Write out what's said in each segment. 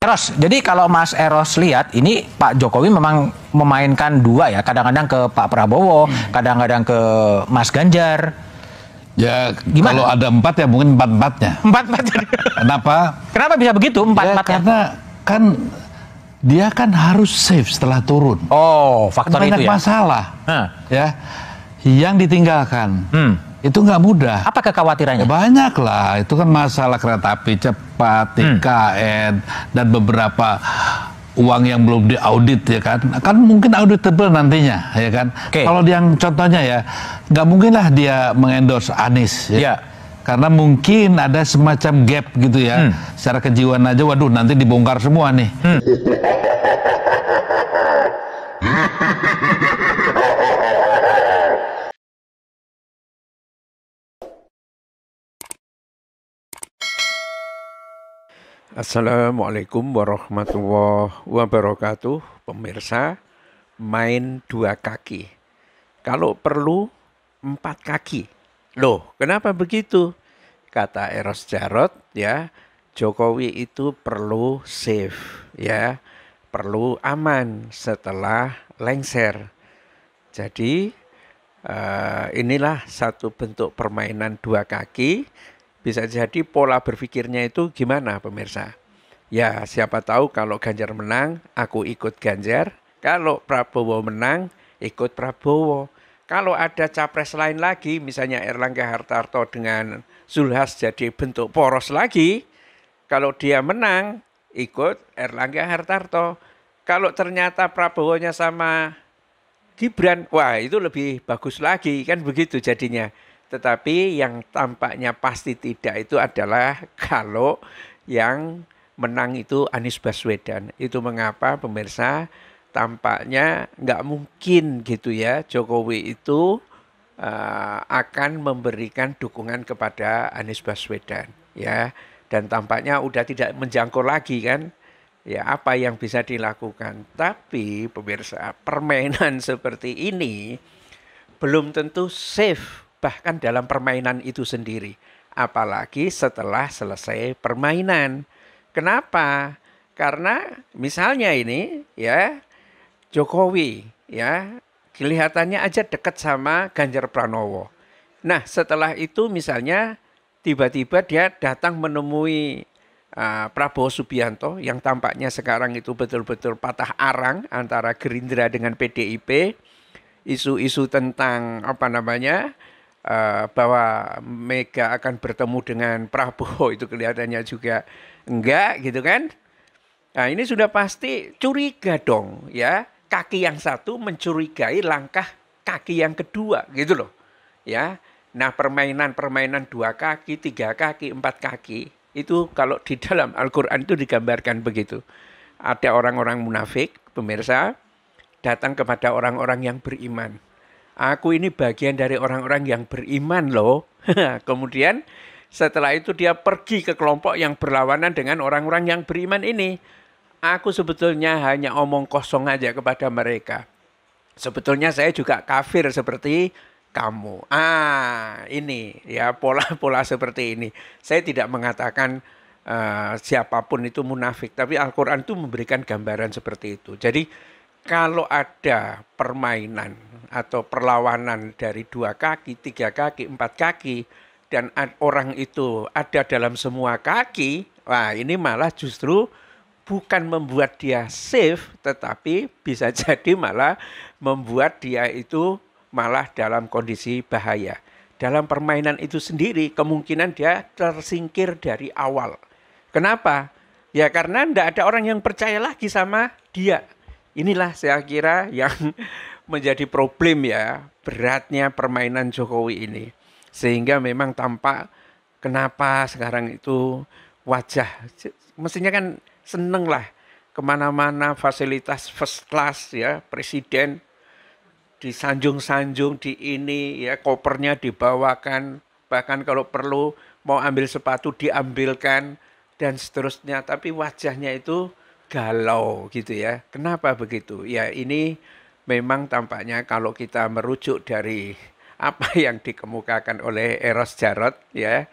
Eros, jadi kalau Mas Eros lihat ini Pak Jokowi memang memainkan dua ya, kadang-kadang ke Pak Prabowo, hmm. kadang-kadang ke Mas Ganjar. Ya, Gimana? kalau ada empat ya mungkin empat empatnya. Empat empatnya. Kenapa? Kenapa bisa begitu empat empatnya? Ya, karena kan dia kan harus safe setelah turun. Oh, faktor kan Banyak itu ya. Banyak masalah, huh. ya, yang ditinggalkan. Hmm itu nggak mudah. Apa kekhawatirannya? Ya, banyak lah. Itu kan masalah kereta api cepat, TKN, hmm. dan beberapa uang yang belum diaudit ya kan. Kan mungkin auditable nantinya ya kan. Okay. Kalau yang contohnya ya, nggak mungkin lah dia mengendorse Anies ya. Yeah. Karena mungkin ada semacam gap gitu ya. Hmm. Secara kejiwaan aja, waduh nanti dibongkar semua nih. Hmm. Assalamualaikum warahmatullahi wabarakatuh, pemirsa. Main dua kaki, kalau perlu empat kaki. Loh, kenapa begitu? Kata Eros Jarot, ya Jokowi itu perlu safe, ya perlu aman setelah lengser. Jadi uh, inilah satu bentuk permainan dua kaki bisa jadi pola berpikirnya itu gimana pemirsa? Ya siapa tahu kalau Ganjar menang, aku ikut Ganjar. Kalau Prabowo menang, ikut Prabowo. Kalau ada capres lain lagi, misalnya Erlangga Hartarto dengan Zulhas jadi bentuk poros lagi, kalau dia menang, ikut Erlangga Hartarto. Kalau ternyata Prabowo-nya sama Gibran, wah itu lebih bagus lagi, kan begitu jadinya. Tetapi yang tampaknya pasti tidak itu adalah kalau yang menang itu Anies Baswedan. Itu mengapa pemirsa tampaknya nggak mungkin gitu ya Jokowi itu uh, akan memberikan dukungan kepada Anies Baswedan ya dan tampaknya udah tidak menjangkau lagi kan ya apa yang bisa dilakukan. Tapi pemirsa permainan seperti ini belum tentu safe bahkan dalam permainan itu sendiri apalagi setelah selesai permainan. Kenapa? Karena misalnya ini ya Jokowi ya kelihatannya aja dekat sama Ganjar Pranowo. Nah, setelah itu misalnya tiba-tiba dia datang menemui uh, Prabowo Subianto yang tampaknya sekarang itu betul-betul patah arang antara Gerindra dengan PDIP. Isu-isu tentang apa namanya? Uh, bahwa Mega akan bertemu dengan Prabowo itu kelihatannya juga enggak gitu kan. Nah, ini sudah pasti curiga dong ya. Kaki yang satu mencurigai langkah kaki yang kedua gitu loh. Ya. Nah, permainan-permainan dua kaki, tiga kaki, empat kaki itu kalau di dalam Al-Qur'an itu digambarkan begitu. Ada orang-orang munafik, pemirsa, datang kepada orang-orang yang beriman. Aku ini bagian dari orang-orang yang beriman loh. Kemudian setelah itu dia pergi ke kelompok yang berlawanan dengan orang-orang yang beriman ini. Aku sebetulnya hanya omong kosong aja kepada mereka. Sebetulnya saya juga kafir seperti kamu. Ah, ini ya pola-pola seperti ini. Saya tidak mengatakan uh, siapapun itu munafik, tapi Al-Qur'an itu memberikan gambaran seperti itu. Jadi kalau ada permainan atau perlawanan dari dua kaki, tiga kaki, empat kaki, dan orang itu ada dalam semua kaki, wah ini malah justru bukan membuat dia safe, tetapi bisa jadi malah membuat dia itu malah dalam kondisi bahaya. Dalam permainan itu sendiri kemungkinan dia tersingkir dari awal. Kenapa? Ya karena tidak ada orang yang percaya lagi sama dia. Inilah saya kira yang menjadi problem ya beratnya permainan Jokowi ini. Sehingga memang tampak kenapa sekarang itu wajah mestinya kan seneng lah kemana-mana fasilitas first class ya presiden di sanjung sanjung di ini ya kopernya dibawakan bahkan kalau perlu mau ambil sepatu diambilkan dan seterusnya tapi wajahnya itu galau gitu ya kenapa begitu ya ini memang tampaknya kalau kita merujuk dari apa yang dikemukakan oleh Eros Jarot ya.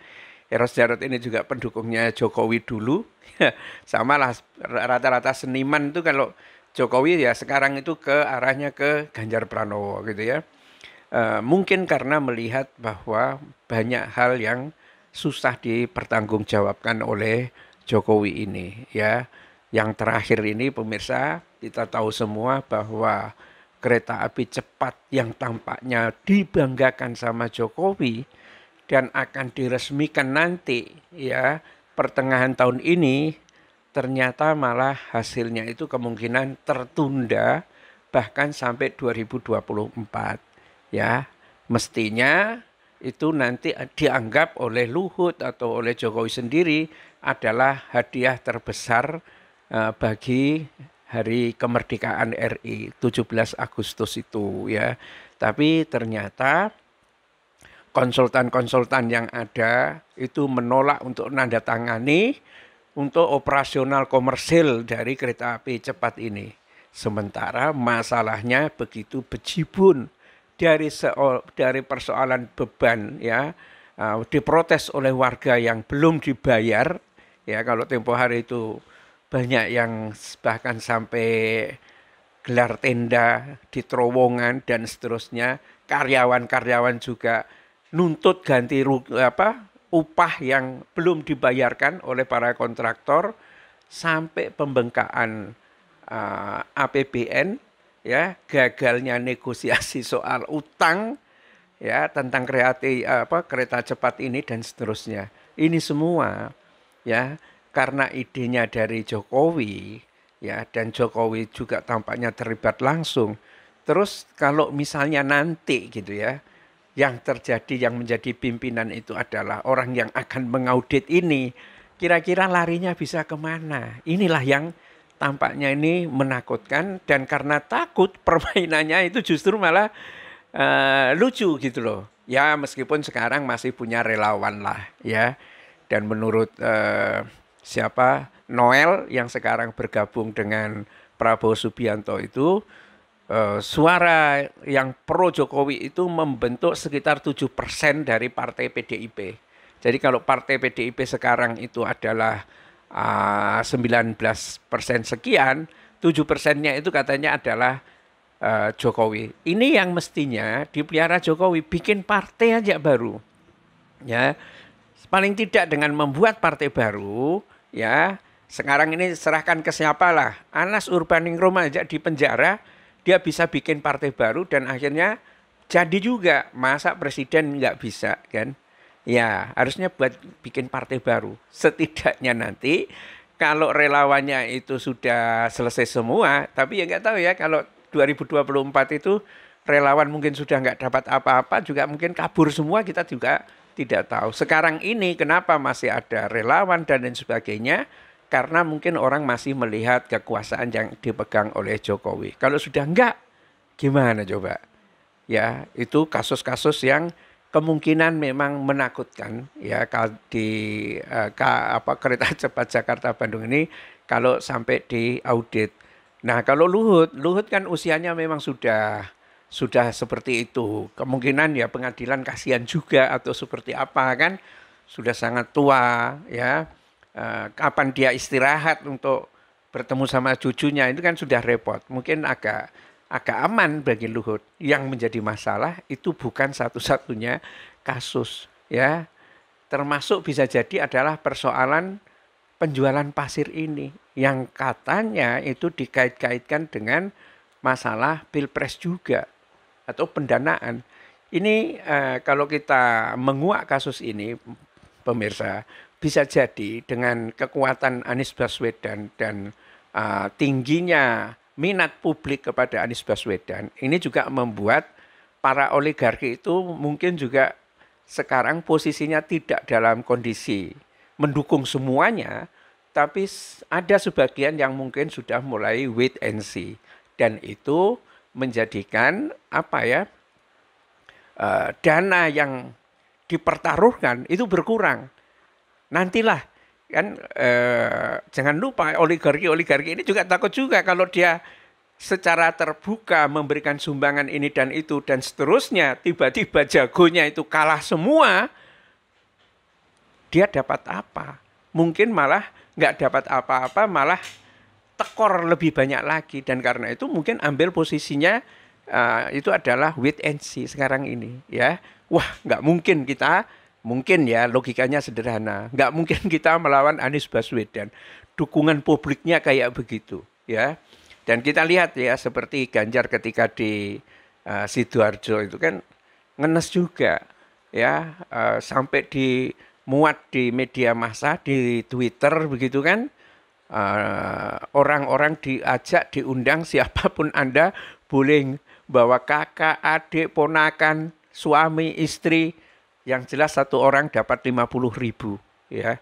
Eros Jarot ini juga pendukungnya Jokowi dulu. Sama lah rata-rata seniman itu kalau Jokowi ya sekarang itu ke arahnya ke Ganjar Pranowo gitu ya. E, mungkin karena melihat bahwa banyak hal yang susah dipertanggungjawabkan oleh Jokowi ini ya. Yang terakhir ini pemirsa kita tahu semua bahwa kereta api cepat yang tampaknya dibanggakan sama Jokowi dan akan diresmikan nanti ya pertengahan tahun ini ternyata malah hasilnya itu kemungkinan tertunda bahkan sampai 2024 ya mestinya itu nanti dianggap oleh Luhut atau oleh Jokowi sendiri adalah hadiah terbesar eh, bagi hari kemerdekaan RI 17 Agustus itu ya. Tapi ternyata konsultan-konsultan yang ada itu menolak untuk menandatangani untuk operasional komersil dari kereta api cepat ini. Sementara masalahnya begitu bejibun dari dari persoalan beban ya uh, diprotes oleh warga yang belum dibayar ya kalau tempo hari itu banyak yang bahkan sampai gelar tenda di terowongan dan seterusnya karyawan-karyawan juga nuntut ganti apa upah yang belum dibayarkan oleh para kontraktor sampai pembengkakan uh, eh, APBN ya gagalnya negosiasi soal utang ya tentang kreatif apa kereta cepat ini dan seterusnya ini semua ya karena idenya dari Jokowi ya dan Jokowi juga tampaknya terlibat langsung. Terus kalau misalnya nanti gitu ya yang terjadi yang menjadi pimpinan itu adalah orang yang akan mengaudit ini kira-kira larinya bisa kemana inilah yang tampaknya ini menakutkan dan karena takut permainannya itu justru malah uh, lucu gitu loh ya meskipun sekarang masih punya relawan lah ya dan menurut uh, siapa Noel yang sekarang bergabung dengan Prabowo Subianto itu eh, suara yang pro Jokowi itu membentuk sekitar tujuh persen dari partai PDIP. Jadi kalau partai PDIP sekarang itu adalah ah, sembilan belas persen sekian, tujuh persennya itu katanya adalah uh, Jokowi. Ini yang mestinya dipelihara Jokowi, bikin partai aja baru. Ya. Paling tidak dengan membuat partai baru, ya sekarang ini serahkan ke siapa lah Anas Urbaningrum aja di penjara dia bisa bikin partai baru dan akhirnya jadi juga masa presiden nggak bisa kan ya harusnya buat bikin partai baru setidaknya nanti kalau relawannya itu sudah selesai semua tapi ya nggak tahu ya kalau 2024 itu relawan mungkin sudah nggak dapat apa-apa juga mungkin kabur semua kita juga tidak tahu. Sekarang ini kenapa masih ada relawan dan lain sebagainya? Karena mungkin orang masih melihat kekuasaan yang dipegang oleh Jokowi. Kalau sudah enggak, gimana coba? Ya, itu kasus-kasus yang kemungkinan memang menakutkan ya kalau di eh, apa kereta cepat Jakarta Bandung ini kalau sampai di audit. Nah, kalau Luhut, Luhut kan usianya memang sudah sudah seperti itu. Kemungkinan ya pengadilan kasihan juga atau seperti apa kan sudah sangat tua ya. Eh, kapan dia istirahat untuk bertemu sama cucunya itu kan sudah repot. Mungkin agak agak aman bagi Luhut. Yang menjadi masalah itu bukan satu-satunya kasus ya. Termasuk bisa jadi adalah persoalan penjualan pasir ini yang katanya itu dikait-kaitkan dengan masalah pilpres juga atau pendanaan. Ini eh, kalau kita menguak kasus ini, pemirsa, bisa jadi dengan kekuatan Anies Baswedan dan eh, tingginya minat publik kepada Anies Baswedan, ini juga membuat para oligarki itu mungkin juga sekarang posisinya tidak dalam kondisi mendukung semuanya, tapi ada sebagian yang mungkin sudah mulai wait and see. Dan itu menjadikan apa ya e, dana yang dipertaruhkan itu berkurang. Nantilah kan e, jangan lupa oligarki-oligarki ini juga takut juga kalau dia secara terbuka memberikan sumbangan ini dan itu dan seterusnya tiba-tiba jagonya itu kalah semua dia dapat apa mungkin malah nggak dapat apa-apa malah tekor lebih banyak lagi dan karena itu mungkin ambil posisinya uh, itu adalah wait and see sekarang ini ya wah nggak mungkin kita mungkin ya logikanya sederhana nggak mungkin kita melawan Anies Baswedan dukungan publiknya kayak begitu ya dan kita lihat ya seperti Ganjar ketika di uh, sidoarjo itu kan ngenes juga ya uh, sampai muat di media massa di Twitter begitu kan Eh, orang-orang uh, diajak diundang siapapun Anda boleh bawa kakak, adik, ponakan, suami, istri yang jelas satu orang dapat lima puluh ribu ya.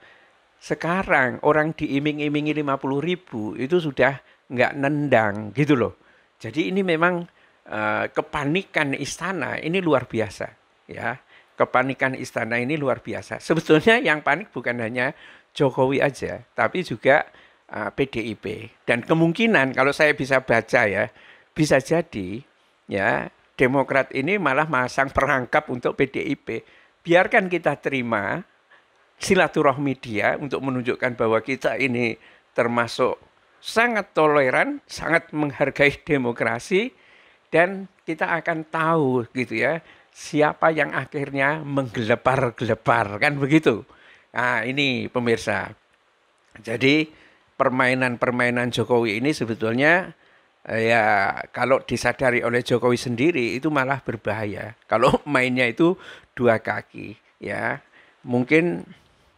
Sekarang orang diiming-imingi lima puluh ribu itu sudah nggak nendang gitu loh. Jadi ini memang uh, kepanikan istana ini luar biasa ya. Kepanikan istana ini luar biasa. Sebetulnya yang panik bukan hanya Jokowi aja, tapi juga uh, eh, PDIP dan kemungkinan kalau saya bisa baca ya bisa jadi ya Demokrat ini malah masang perangkap untuk PDIP. Biarkan kita terima silaturahmi dia untuk menunjukkan bahwa kita ini termasuk sangat toleran, sangat menghargai demokrasi dan kita akan tahu gitu ya siapa yang akhirnya menggelepar-gelepar kan begitu. Nah, ini pemirsa. Jadi permainan-permainan Jokowi ini sebetulnya eh, ya kalau disadari oleh Jokowi sendiri itu malah berbahaya. Kalau mainnya itu dua kaki ya. Mungkin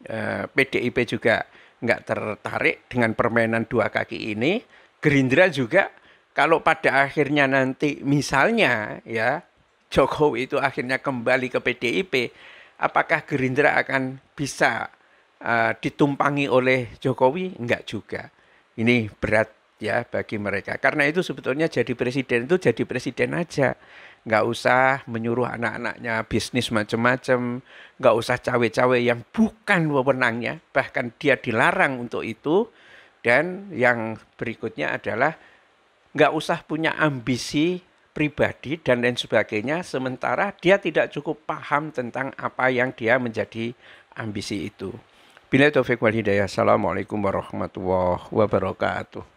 eh, PDIP juga nggak tertarik dengan permainan dua kaki ini. Gerindra juga kalau pada akhirnya nanti misalnya ya Jokowi itu akhirnya kembali ke PDIP, apakah Gerindra akan bisa Eh, ditumpangi oleh Jokowi? Enggak juga. Ini berat ya bagi mereka. Karena itu sebetulnya jadi presiden itu jadi presiden aja. Enggak usah menyuruh anak-anaknya bisnis macam-macam. enggak usah cawe-cawe yang bukan wewenangnya. Bahkan dia dilarang untuk itu. Dan yang berikutnya adalah enggak usah punya ambisi pribadi dan lain sebagainya. Sementara dia tidak cukup paham tentang apa yang dia menjadi ambisi itu. Bila Taufiq wal Hidayah. Assalamualaikum warahmatullahi wabarakatuh.